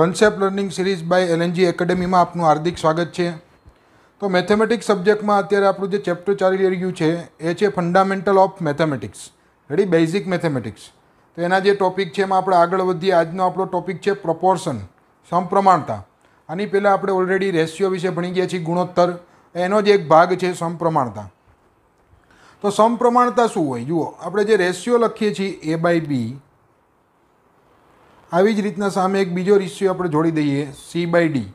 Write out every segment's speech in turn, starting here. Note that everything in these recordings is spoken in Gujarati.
concept learning series by LNG એકેડેમીમાં આપનું હાર્દિક સ્વાગત છે તો મેથેમેટિક્સ સબ્જેક્ટમાં અત્યારે આપણું જે ચેપ્ટર ચાલી રહ્યું છે એ છે fundamental of mathematics ready basic mathematics તો એના જે ટોપિક છે એમાં આપણે આગળ વધીએ આજનો આપણો ટોપિક છે પ્રપોર્શન સમપ્રમાણતા આની પહેલાં આપણે ઓલરેડી રેશિયો વિશે ભણી ગયા છીએ ગુણોત્તર એનો જ એક ભાગ છે સમપ્રમાણતા તો સમપ્રમાણતા શું હોય જુઓ આપણે જે રેશિયો લખીએ છીએ એ બાય બી આવી જ રીતના સામે એક બીજો રિશ્યુ આપણે જોડી દઈએ સી બાય ડી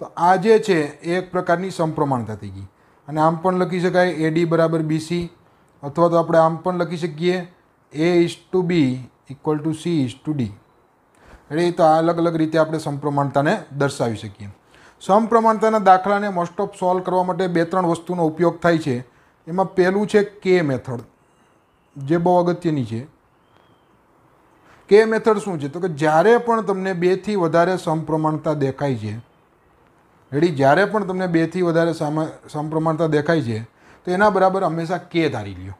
તો આ જે છે એ એક પ્રકારની સમપ્રમાણતા થઈ ગઈ અને આમ પણ લખી શકાય એડી બરાબર બીસી અથવા તો આપણે આમ પણ લખી શકીએ a is to b equal to c is to d એટલે એ તો આ અલગ અલગ રીતે આપણે સમપ્રમાણતાને દર્શાવી શકીએ સમપ્રમાણતાના દાખલાને મોસ્ટ ઓફ સોલ્વ કરવા માટે બે ત્રણ વસ્તુનો ઉપયોગ થાય છે એમાં પહેલું છે કે મેથડ જે બહુ અગત્યની છે કે મેથડ શું છે તો કે જ્યારે પણ તમને બેથી વધારે સમપ્રમાણતા દેખાય છે રેડી જ્યારે પણ તમને બેથી વધારે સમપ્રમાણતા દેખાય છે તો એના બરાબર હંમેશા કે ધારી લ્યો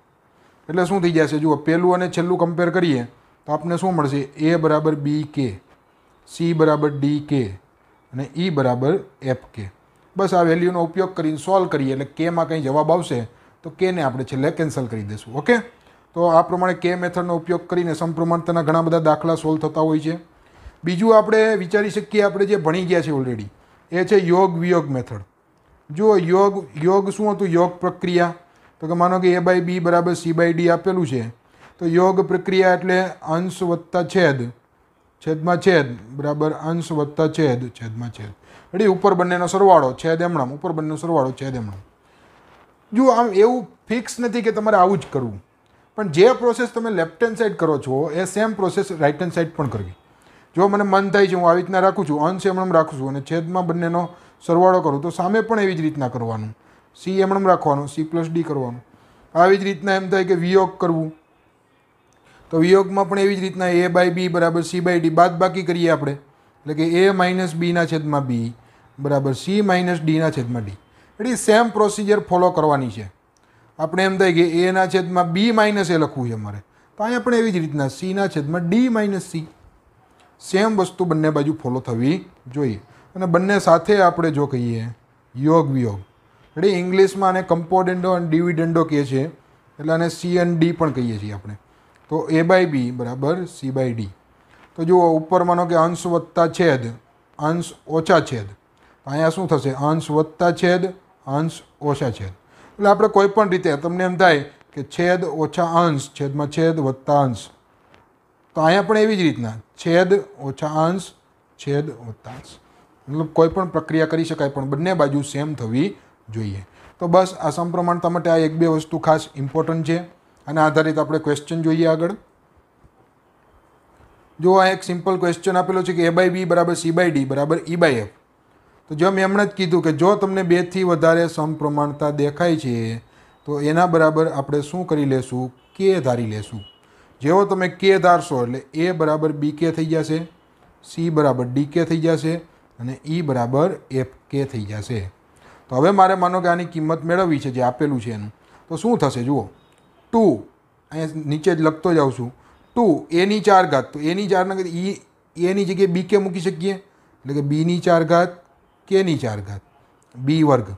એટલે શું થઈ જશે જુઓ પહેલું અને છેલ્લું કમ્પેર કરીએ તો આપને શું મળશે એ બરાબર બી કે સી બરાબર ડી કે અને ઈ e બરાબર એફ કે બસ આ વેલ્યુનો ઉપયોગ કરીને સોલ્વ કરીએ એટલે કેમાં કંઈ જવાબ આવશે તો કેને આપણે છેલ્લે કેન્સલ કરી દઈશું ઓકે તો આ પ્રમાણે કે મેથડનો ઉપયોગ કરીને સમપ્રમાણતાના ઘણા બધા દાખલા સોલ્વ થતા હોય છે બીજું આપણે વિચારી શકીએ આપણે જે ભણી ગયા છે ઓલરેડી એ છે યોગ વિયોગ મેથડ જો યોગ યોગ શું હતું યોગ પ્રક્રિયા તો કે માનો કે એ બાય બી બરાબર સી બાય ડી આપેલું છે તો યોગ પ્રક્રિયા એટલે અંશ વત્તા છેદ છેદમાં છેદ બરાબર અંશ વત્તા છેદ છેદમાં છેદ એટલે ઉપર બંનેનો સરવાળો છેદ એમણામ ઉપર બંનેનો સરવાળો છેદ એમણામ જો આમ એવું ફિક્સ નથી કે તમારે આવું જ કરવું પણ જે પ્રોસેસ તમે લેફ્ટ હેન્ડ સાઈડ કરો છો એ same process right hand side પણ કરવી જો મને મન થાય છે હું આવી રીતના રાખું છું અંશ એમણમ રાખું છું અને છેદમાં બંનેનો સરવાળો કરું તો સામે પણ એવી જ રીતના કરવાનું સી એમણમ રાખવાનું સી પ્લસ ડી કરવાનું આવી જ રીતના એમ થાય કે વિયોગ કરવું તો વિયોગમાં પણ એવી જ રીતના એ બાય બી બરાબર સી બાય ડી બાદ બાકી કરીએ આપણે એટલે કે એ માઇનસ બીના છેદમાં બી બરાબર સી માઇનસ ડીના છેદમાં ડી એટલે સેમ પ્રોસિજર ફોલો કરવાની છે આપણે એમ થાય કે એના છેદમાં બી માઇનસ એ લખવું છે મારે તો અહીંયા પણ એવી જ રીતના સીના છેદમાં ડી માઇનસ સી સેમ વસ્તુ બંને બાજુ ફોલો થવી જોઈએ અને બંને સાથે આપણે જો કહીએ યોગ વિયોગ એટલે ઇંગ્લિશમાં આને કમ્પોડેન્ડો અને ડિવિડન્ડો કહે છે એટલે આને સી એન ડી પણ કહીએ છીએ આપણે તો એ બાય બી બરાબર સી બાય ડી તો જુઓ ઉપર માનો કે અંશ વત્તા છેદ અંશ ઓછા છેદ અહીંયા શું થશે અંશ વત્તા છેદ અંશ ઓછા છેદ એટલે આપણે કોઈ પણ રીતે તમને એમ થાય કે છેદ ઓછા અંશ છેદમાં છેદ વત્તા અંશ તો અહીંયા પણ એવી જ રીતના છેદ ઓછા અંશ છેદ વત્તા અંશ મતલબ કોઈ પણ પ્રક્રિયા કરી શકાય પણ બંને બાજુ સેમ થવી જોઈએ તો બસ આ સમપ્રમાણતા માટે આ એક બે વસ્તુ ખાસ ઇમ્પોર્ટન્ટ છે અને આધારિત આપણે ક્વેશ્ચન જોઈએ આગળ જો આ એક સિમ્પલ ક્વેશ્ચન આપેલો છે કે એ બાય બી બરાબર સી બાય ડી બરાબર ઈ બાય એફ તો જો મેં હમણાં જ કીધું કે જો તમને બેથી વધારે સમપ્રમાણતા દેખાય છે તો એના બરાબર આપણે શું કરી લેશું કે ધારી લેશું જેવો તમે કે ધારશો એટલે એ બરાબર બી કે થઈ જશે સી બરાબર ડી કે થઈ જશે અને ઈ બરાબર એફ કે થઈ જશે તો હવે મારે માનો કે આની કિંમત મેળવવી છે જે આપેલું છે એનું તો શું થશે જુઓ ટુ અહીંયા નીચે જ લખતો જાઉં છું ટુ એની ચાર ઘાત તો એની ચાર ચારના ઈ એની જગ્યાએ બી કે મૂકી શકીએ એટલે કે બીની ચાર ઘાત k की 4 घात b वर्ग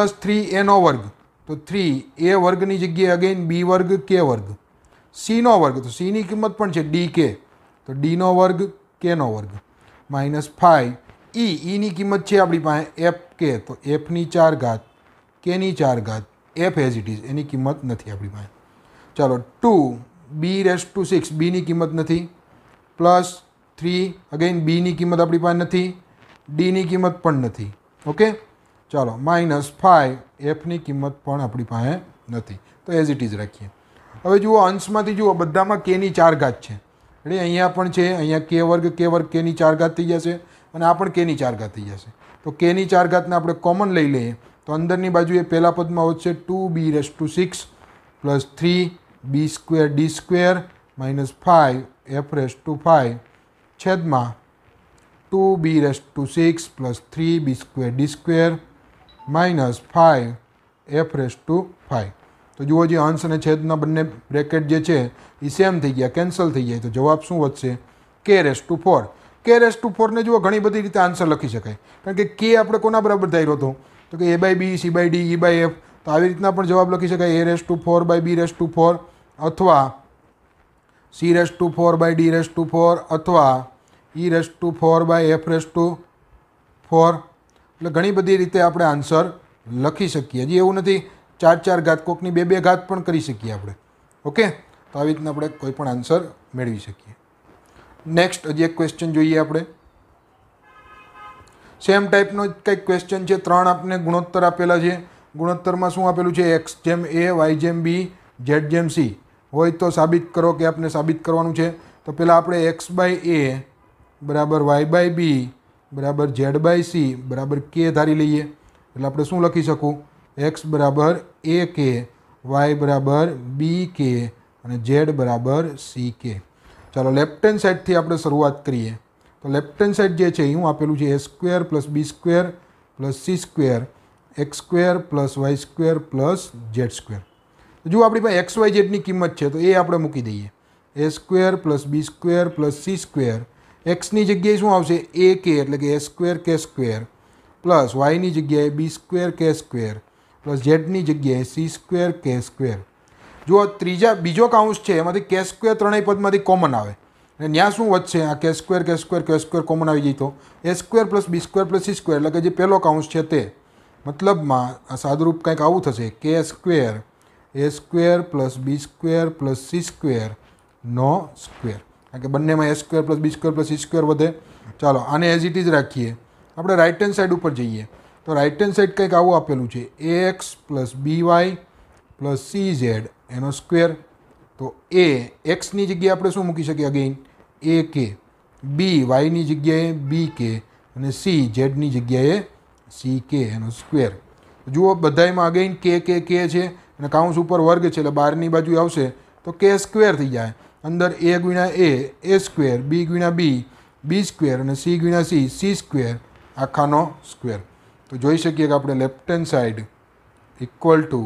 + 3 a वर्ग तो 3 a वर्ग की जगह अगेन b वर्ग k वर्ग c નો वर्ग तो c ની કિંમત પણ છે d k તો d નો વર્ગ k નો વર્ગ - 5 e e ની કિંમત છે આપણી પાસે f k તો f ની 4 घात k ની 4 घात f એઝ ઇટ ઇસ એની કિંમત નથી આપણી પાસે ચાલો 2 b / 6 b ની કિંમત નથી + 3 अगेन b ની કિંમત આપણી પાસે નથી ડીની કિંમત પણ નથી ઓકે ચાલો માઇનસ ફાઇવ એફની કિંમત પણ આપણી પાસે નથી તો એઝ ઇટ ઇઝ રાખીએ હવે જુઓ અંશમાંથી જુઓ બધામાં કેની ચાર ઘાત છે એટલે અહીંયા પણ છે અહીંયા કે વર્ગ કે વર્ગ કેની ચાર ઘાત થઈ જશે અને આ પણ કેની ચાર ઘાત થઈ જશે તો કેની ચાર ઘાતને આપણે કોમન લઈ લઈએ તો અંદરની બાજુ એ પહેલા પદમાં વધશે two b raise to six plus three b square d square minus five f raise to five છેદમાં two 2b raised to 6 plus 3b square d square minus five f raised to 5 તો જુઓ જે અંશ અને છેદના બંને બ્રેકેટ જે છે એ સેમ થઈ ગયા કેન્સલ થઈ જાય તો જવાબ શું વધશે કે રેસ ટુ ફોર કે રેસ ટુ ફોરને જુઓ ઘણી બધી રીતે આન્સર લખી શકાય કારણ કે કે આપણે કોના બરાબર ધાર્યો હતો તો કે a by b c by d e by f તો આવી રીતના પણ જવાબ લખી શકાય a raise to four by b raise to four અથવા c raise to four by d raise to four અથવા e raise to four by f raise to four એટલે ઘણી બધી રીતે આપણે આન્સર લખી શકીએ હજી એવું નથી ચાર ચાર ઘાત કોકની બે બે ઘાત પણ કરી શકીએ આપણે ઓકે તો આવી રીતના આપણે કોઈ પણ આન્સર મેળવી શકીએ નેક્સ્ટ હજી એક ક્વેશ્ચન જોઈએ આપણે સેમ ટાઈપનો જ કંઈક ક્વેશ્ચન છે ત્રણ આપને ગુણોત્તર આપેલા છે ગુણોત્તરમાં શું આપેલું છે એક્સ જેમ એ વાય જેમ બી જેડ જેમ સી હોય તો સાબિત કરો કે આપને સાબિત કરવાનું છે તો પહેલાં આપણે એક્સ બાય એ બરાબર વાય બાય બી બરાબર ઝેડ બાય સી બરાબર કે ધારી લઈએ એટલે આપણે શું લખી શકું એક્સ બરાબર એ કે વાય બરાબર બી કે અને ઝેડ બરાબર સી કે ચાલો લેફ્ટ હેન્ડ સાઇડથી આપણે શરૂઆત કરીએ તો લેફ્ટ હેન્ડ સાઈડ જે છે એ હું આપેલું છે a square plus b square plus c square x square plus y square plus z square તો જુઓ આપણી પાસે એક્સ વાય ઝેડની કિંમત છે તો એ આપણે મૂકી દઈએ a square plus b square plus c square એક્સની જગ્યાએ શું આવશે એ કે એટલે કે a square k square plus વાયની જગ્યાએ b square k square plus ઝેડની જગ્યાએ સી સ્ક્વેર કે સ્ક્વેર જો ત્રીજા બીજો કાઉન્સ છે એમાંથી કે સ્ક્વેર ત્રણેય પદમાંથી કોમન આવે અને ત્યાં શું વધશે આ કે square k square k square common આવી જાય તો a square plus b square plus c square એટલે કે જે પહેલો કાઉન્સ છે તે મતલબમાં સાદુરૂપ કંઈક આવું થશે કે square a square plus b square plus c square નો સ્ક્વેર કારણ કે બંનેમાં a square plus b square plus c square વધે ચાલો આને એઝ ઇટ ઇઝ રાખીએ આપણે રાઇટ હેન્ડ સાઈડ ઉપર જઈએ તો રાઇટ હેન્ડ સાઈડ કંઈક આવું આપેલું છે a x plus b y plus c z એનો સ્ક્વેર તો એ એક્સની જગ્યાએ આપણે શું મૂકી શકીએ અગેઇન એ કે બી વાયની જગ્યાએ બી કે અને સી ઝેડની જગ્યાએ સી કે એનો સ્ક્વેર જુઓ બધાયમાં અગેઇન કે કે કે છે અને કાઉન્સ ઉપર વર્ગ છે એટલે બારની બાજુ આવશે તો કે સ્ક્વેર થઈ જાય અંદર એ ગુણ્યા એ એ સ્ક્વેર બી ગુણ્યા બી બી સ્ક્વેર અને સી ગુણ્યા સી સી સ્ક્વેર આખાનો સ્ક્વેર તો જોઈ શકીએ કે આપણે left hand side equal to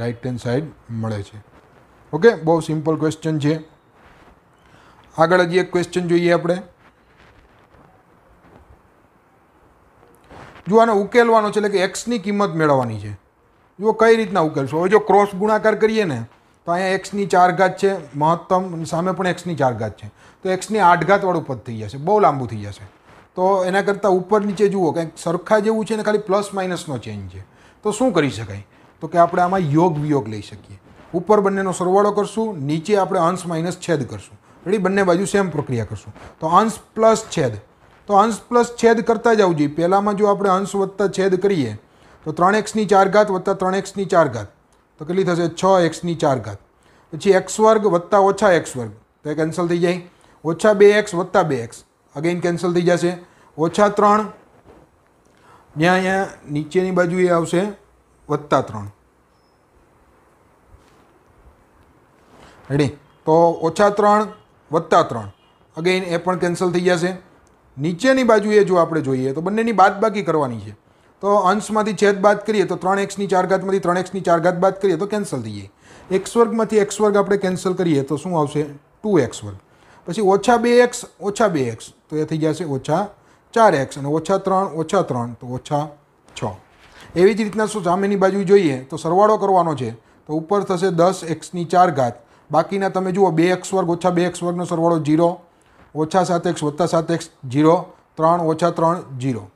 right hand side મળે છે ઓકે બહુ સિમ્પલ ક્વેશ્ચન છે આગળ હજી એક ક્વેશ્ચન જોઈએ આપણે જો આને ઉકેલવાનો છે એટલે કે એક્સની કિંમત મેળવવાની છે જો કઈ રીતના ઉકેલશો હવે જો ક્રોસ ગુણાકાર કરીએ ને તો અહીંયા એક્સની ચાર ઘાત છે મહત્તમ સામે પણ એક્સની ચાર ઘાત છે તો એક્સની આઠ ઘાતવાળું પદ થઈ જશે બહુ લાંબુ થઈ જશે તો એના કરતાં ઉપર નીચે જુઓ કંઈક સરખા જેવું છે ને ખાલી પ્લસ માઇનસનો ચેન્જ છે તો શું કરી શકાય તો કે આપણે આમાં યોગ વિયોગ લઈ શકીએ ઉપર બંનેનો સરવાળો કરશું નીચે આપણે અંશ માઇનસ છેદ કરશું રેડી બંને બાજુ સેમ પ્રક્રિયા કરશું તો અંશ પ્લસ છેદ તો અંશ પ્લસ છેદ કરતા જ આવવું જોઈએ પહેલાંમાં જો આપણે અંશ વત્તા છેદ કરીએ તો ત્રણ એક્સની ચાર ઘાત વત્તા ત્રણ એક્સની ચાર ઘાત તો કેટલી થશે છ એક્સની ચાર ઘાત પછી એક્સ વર્ગ વત્તા ઓછા એક્સ વર્ગ તો એ કેન્સલ થઈ જાય ઓછા બે એક્સ વત્તા બે એક્સ અગેન કેન્સલ થઈ જશે ઓછા ત્રણ જ્યાં અહીંયા નીચેની બાજુએ આવશે વત્તા ત્રણ રેડી તો ઓછા ત્રણ વત્તા ત્રણ અગેન એ પણ કેન્સલ થઈ જશે નીચેની બાજુએ જો આપણે જોઈએ તો બંનેની બાદબાકી કરવાની છે તો અંશમાંથી છેદ બાદ કરીએ તો ત્રણ એક્સની ચાર ઘાતમાંથી ત્રણ એક્સની ચાર ઘાત બાદ કરીએ તો કેન્સલ થઈએ એક્સ વર્ગમાંથી એક્સ વર્ગ આપણે કેન્સલ કરીએ તો શું આવશે ટુ એક્સ વર્ગ પછી ઓછા બે એક્સ ઓછા બે એક્સ તો એ થઈ જશે ઓછા ચાર એક્સ અને ઓછા ત્રણ ઓછા ત્રણ તો ઓછા છ એવી જ રીતના શું સામેની બાજુ જોઈએ તો સરવાળો કરવાનો છે તો ઉપર થશે દસ એક્સની ચાર ઘાત બાકીના તમે જુઓ બે એક્સ વર્ગ ઓછા બે એક્સ વર્ગનો સરવાળો ઝીરો ઓછા સાત એક્સ વત્તા સાત એક્સ જીરો ત્રણ ઓછા ત્રણ જીરો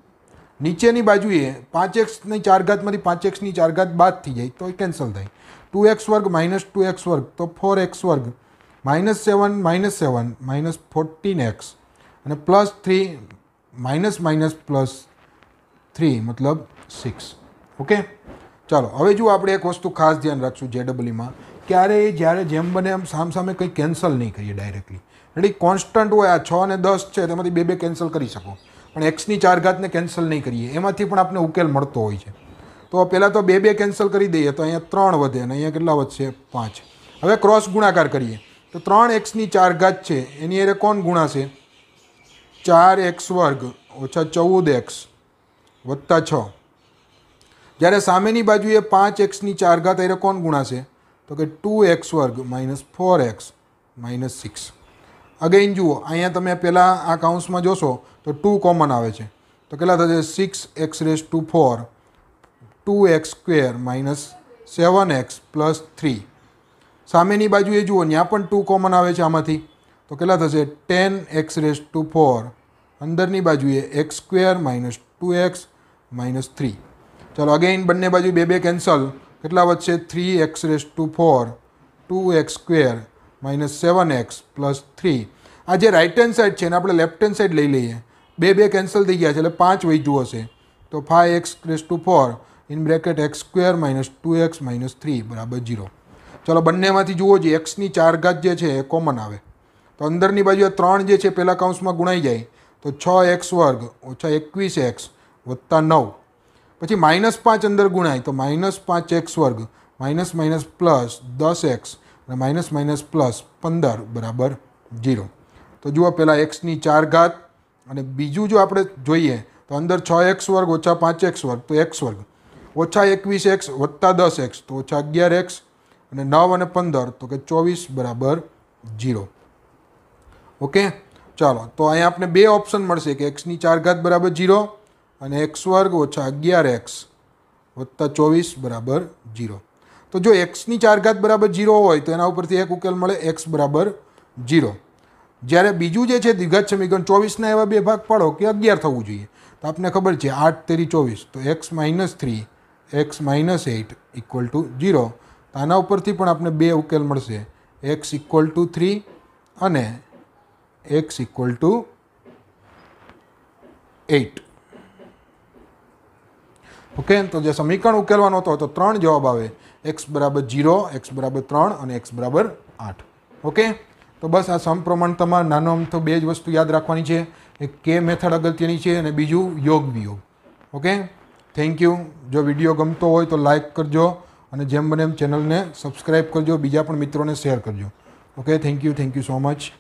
નીચેની બાજુએ પાંચ એક્સની ચાર ઘાતમાંથી પાંચ એક્સની ચાર ઘાત બાદ થઈ જાય તો એ કેન્સલ થાય ટુ એક્સ વર્ગ માઇનસ ટુ એક્સ વર્ગ તો ફોર એક્સ વર્ગ minus seven minus seven minus fourteen x અને plus three minus minus plus three મતલબ સિક્સ ઓકે ચાલો હવે જો આપણે એક વસ્તુ ખાસ ધ્યાન રાખશું જે ડબલીમાં એ જ્યારે જેમ બને એમ સામસામે કંઈ કેન્સલ નહીં કરીએ ડાયરેક્ટલી એટલે કોન્સ્ટન્ટ હોય આ છ અને દસ છે તેમાંથી બે બે કેન્સલ કરી શકો પણ એક્સની ચાર ઘાતને કેન્સલ નહીં કરીએ એમાંથી પણ આપણને ઉકેલ મળતો હોય છે તો પહેલાં તો બે બે કેન્સલ કરી દઈએ તો અહીંયા ત્રણ વધે અને અહીંયા કેટલા વધશે પાંચ હવે ક્રોસ ગુણાકાર કરીએ તો ત્રણ એક્સની ચાર ઘાત છે એની અરે કોણ ગુણાશે ચાર એક્સ વર્ગ ઓછા ચૌદ એક્સ વત્તા છ જ્યારે સામેની બાજુએ પાંચ એક્સની ચાર ઘાત એટલે કોણ ગુણાશે તો કે ટુ એક્સ વર્ગ minus four x minus six again જુઓ અહીંયા તમે પહેલાં આ કાઉન્ટ્સમાં જોશો તો ટુ કોમન આવે છે તો કેટલા થશે six x raise to four two x square minus seven x plus three સામેની બાજુએ જુઓ ત્યાં પણ ટુ કોમન આવે છે આમાંથી તો કેટલા થશે ten x raise to four અંદરની બાજુએ x square minus two x minus three ચાલો અગેઇન બંને બાજુ બે બે કેન્સલ કેટલા વધશે three x raise to four two x square minus seven x plus three આ જે રાઇટ હેન્ડ સાઇડ છે એને આપણે લેફ્ટ હેન્ડ સાઇડ લઈ લઈએ બે બે કેન્સલ થઈ ગયા છે એટલે પાંચ વૈજુ હશે તો five x raise to four in bracket x square minus two x minus three બરાબર જીરો ચલો બંનેમાંથી જુઓ જે એક્સની ચાર ઘાત જે છે એ કોમન આવે તો અંદરની બાજુએ ત્રણ જે છે પહેલાં કાઉન્સમાં ગુણાઈ જાય તો છ એક્સ વર્ગ ઓછા એકવીસ એક્સ વત્તા નવ પછી માઇનસ પાંચ અંદર ગુણાય તો માઇનસ પાંચ એક્સ વર્ગ માઇનસ માઇનસ પ્લસ દસ એક્સ અને માઇનસ માઇનસ પ્લસ પંદર બરાબર જીરો તો જુઓ પહેલાં એક્સની ચાર ઘાત અને બીજું જો આપણે જોઈએ તો અંદર છ એક્સ વર્ગ ઓછા પાંચ એક્સ વર્ગ તો એક્સ વર્ગ ઓછા એકવીસ એક્સ વત્તા દસ એક્સ તો ઓછા અગિયાર એક્સ અને નવ અને પંદર તો કે ચોવીસ બરાબર જીરો ઓકે ચાલો તો અહીંયા આપણે બે ઓપ્શન મળશે કે એક્સની ચાર ઘાત બરાબર ઝીરો અને એક્સ વર્ગ ઓછા અગિયાર એક્સ વત્તા ચોવીસ બરાબર જીરો તો જો એક્સની ચાર ઘાત બરાબર જીરો હોય તો એના ઉપરથી એક ઉકેલ મળે એક્સ બરાબર જીરો જ્યારે બીજું જે છે દ્વિઘાત સમીકરણ ચોવીસના એવા બે ભાગ પાડો કે અગિયાર થવું જોઈએ તો આપને ખબર છે આઠ તેરી ચોવીસ તો x minus three x minus eight equal to zero તો આના ઉપરથી પણ આપણે બે ઉકેલ મળશે એક્સ ઇક્વલ ટુ થ્રી અને x equal to eight okay તો જે સમીકરણ ઉકેલવાનું હતું તો ત્રણ જવાબ આવે એક્સ બરાબર જીરો એક્સ બરાબર ત્રણ અને એક્સ બરાબર આઠ ઓકે તો બસ આ સમપ્રમાણ તમારે નાનો આમ તો બે જ વસ્તુ યાદ રાખવાની છે એક કે મેથડ અગત્યની છે અને બીજું યોગ વિયોગ ઓકે થેન્ક યુ જો વિડીયો ગમતો હોય તો લાઇક કરજો અને જેમ બને એમ ચેનલને સબસ્ક્રાઈબ કરજો બીજા પણ મિત્રોને શેર કરજો okay thank you thank you so much